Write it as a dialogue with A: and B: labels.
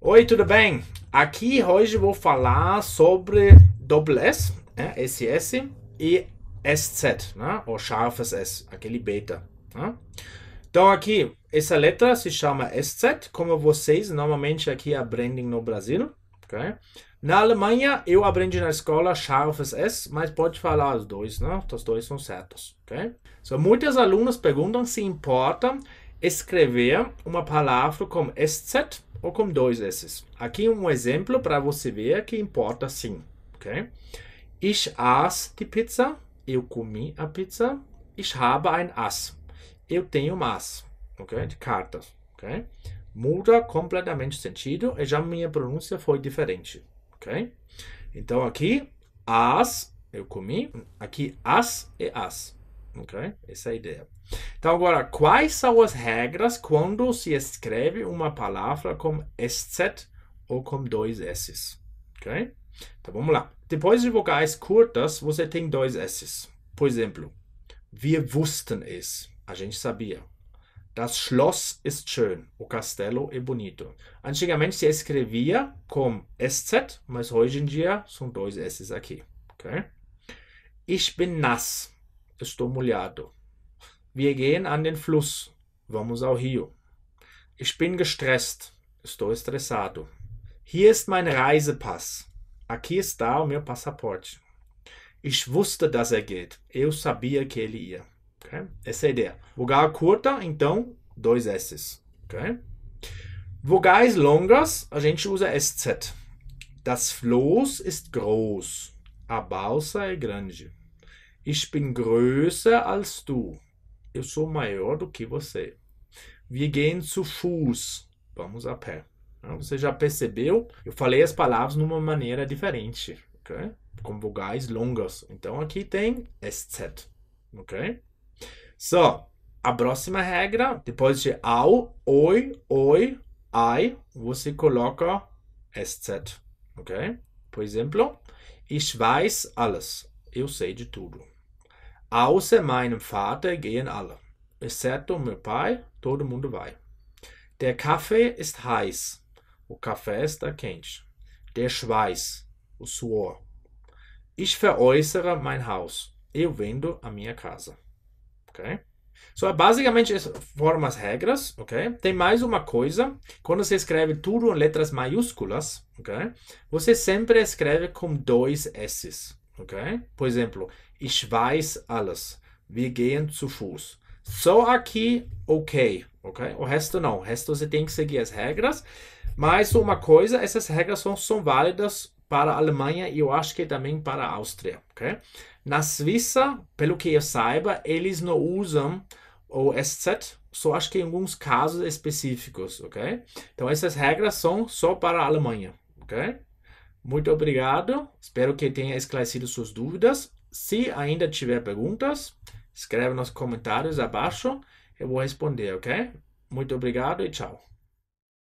A: Oi, tudo bem? Aqui hoje vou falar sobre double S, né? SS e SZ, né? ou charfes S, aquele beta. Né? Então aqui, essa letra se chama SZ, como vocês normalmente aqui aprendem no Brasil. Okay? Na Alemanha, eu aprendi na escola charfes S, mas pode falar os dois, né? Os dois são certos, ok? So, muitas alunas perguntam se importa escrever uma palavra como SZ ou com dois S's. Aqui um exemplo para você ver que importa sim, ok? Ich aß die Pizza. Eu comi a pizza. Ich habe ein Ass. Eu tenho um Ass, ok? De cartas, ok? Muda completamente o sentido e já minha pronúncia foi diferente, ok? Então aqui, as, eu comi. Aqui, as e as. Ok? Essa é a ideia. Então, agora, quais são as regras quando se escreve uma palavra com SZ ou com dois S's? Ok? Então, vamos lá. Depois de vogais curtas, você tem dois S's. Por exemplo, wir wussten es. A gente sabia. Das Schloss ist schön. O castelo é bonito. Antigamente se escrevia com SZ, mas hoje em dia são dois S's aqui. Ok? Ich bin nass. estou molhado. Wir gehen an den Fluss. Vamos ao Rio. Ich bin gestresst. Estou estressado. Hier ist mein Reisepass. Aqui está o meu passaporte. Ich wusste, dass er geht. Eu sabia que ele ia. Okay? Essa é a ideia. Vogal curta, então, dois S's. Okay? Vogais longas, a gente usa SZ. Das Floß ist groß. A balsa é grande. Ich bin größer als du. Eu sou maior do que você. Wir gehen zu Fuß. Vamos a pé. Então, você já percebeu? Eu falei as palavras de uma maneira diferente, ok? Com vogais longas. Então aqui tem SZ, ok? Só so, a próxima regra, depois de ao, oi, oi, ai, você coloca SZ, ok? Por exemplo, ich weiß alles. Eu sei de tudo. Außer meinem Vater gehen alle. Exceto meu pai, todo mundo vai. Der Kaffee ist heiß. O café está quente. Der Schweiß, o suor. Ich veräußere mein Haus. Eu vendo a minha casa. Ok? So, er basicamente, foram as regras, ok? Tem mais uma coisa. Quando você escreve tudo em letras maiúsculas, ok? Você sempre escreve com dois S's. Okay? Por exemplo, ich weiß alles. Wir gehen zu Fuß. Só aqui, ok, O resto não. O resto você tem que seguir as regras. Mas uma coisa, essas regras são, são válidas para a Alemanha e eu acho que também para a Áustria, Na Suíça, pelo que eu saiba, eles não usam o SZ, só acho que em alguns casos específicos, ok? Então essas regras são só para a Alemanha, ok? Muito obrigado. Espero que tenha esclarecido suas dúvidas. Se ainda tiver perguntas, escreve nos comentários abaixo. Eu vou responder, ok? Muito obrigado e tchau.